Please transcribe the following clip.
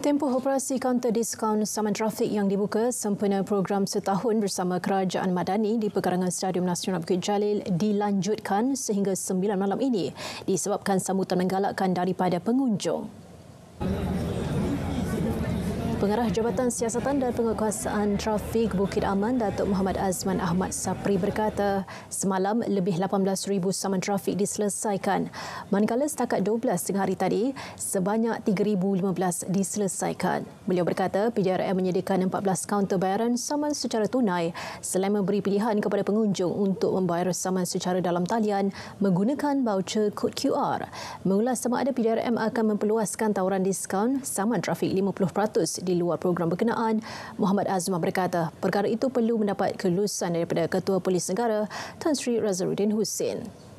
Tempoh operasi kaunter diskaun saman trafik yang dibuka sempena program setahun bersama Kerajaan Madani di Pekarangan Stadium Nasional Bukit Jalil dilanjutkan sehingga 9 malam ini disebabkan sambutan menggalakkan daripada pengunjung. Pengarah Jabatan Siasatan dan Penguatkuasaan Trafik Bukit Aman, Datuk Muhammad Azman Ahmad Sapri berkata, semalam lebih 18,000 saman trafik diselesaikan. Manakala setakat 12 tengah hari tadi, sebanyak 3,015 diselesaikan. Beliau berkata, PJRM menyediakan 14 kaunter bayaran saman secara tunai selain memberi pilihan kepada pengunjung untuk membayar saman secara dalam talian menggunakan baucer kod QR. Mengulas sama ada PJRM akan memperluaskan tawaran diskaun saman trafik 50% di di luar program berkenaan, Muhammad Azman berkata perkara itu perlu mendapat kelulusan daripada Ketua Polis Negara Tan Sri Razaluddin Hussein.